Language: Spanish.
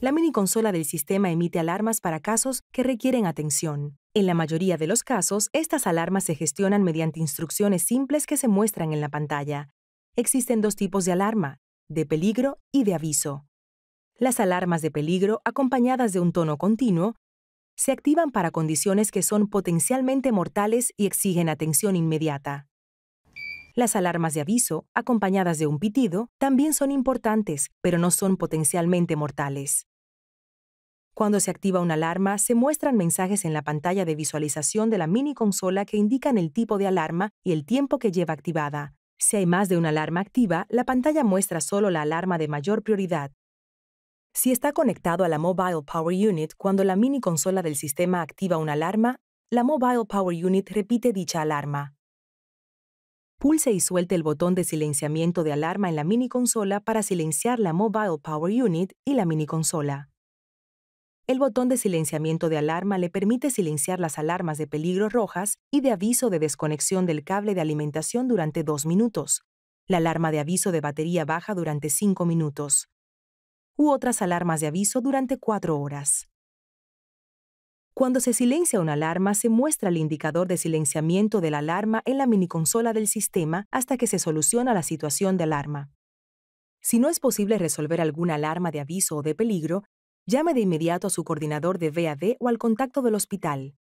La miniconsola del sistema emite alarmas para casos que requieren atención. En la mayoría de los casos, estas alarmas se gestionan mediante instrucciones simples que se muestran en la pantalla. Existen dos tipos de alarma, de peligro y de aviso. Las alarmas de peligro, acompañadas de un tono continuo, se activan para condiciones que son potencialmente mortales y exigen atención inmediata. Las alarmas de aviso, acompañadas de un pitido, también son importantes, pero no son potencialmente mortales. Cuando se activa una alarma, se muestran mensajes en la pantalla de visualización de la mini consola que indican el tipo de alarma y el tiempo que lleva activada. Si hay más de una alarma activa, la pantalla muestra solo la alarma de mayor prioridad. Si está conectado a la Mobile Power Unit cuando la mini consola del sistema activa una alarma, la Mobile Power Unit repite dicha alarma. Pulse y suelte el botón de silenciamiento de alarma en la mini consola para silenciar la Mobile Power Unit y la mini consola. El botón de silenciamiento de alarma le permite silenciar las alarmas de peligro rojas y de aviso de desconexión del cable de alimentación durante 2 minutos, la alarma de aviso de batería baja durante 5 minutos, u otras alarmas de aviso durante 4 horas. Cuando se silencia una alarma, se muestra el indicador de silenciamiento de la alarma en la miniconsola del sistema hasta que se soluciona la situación de alarma. Si no es posible resolver alguna alarma de aviso o de peligro, llame de inmediato a su coordinador de VAD o al contacto del hospital.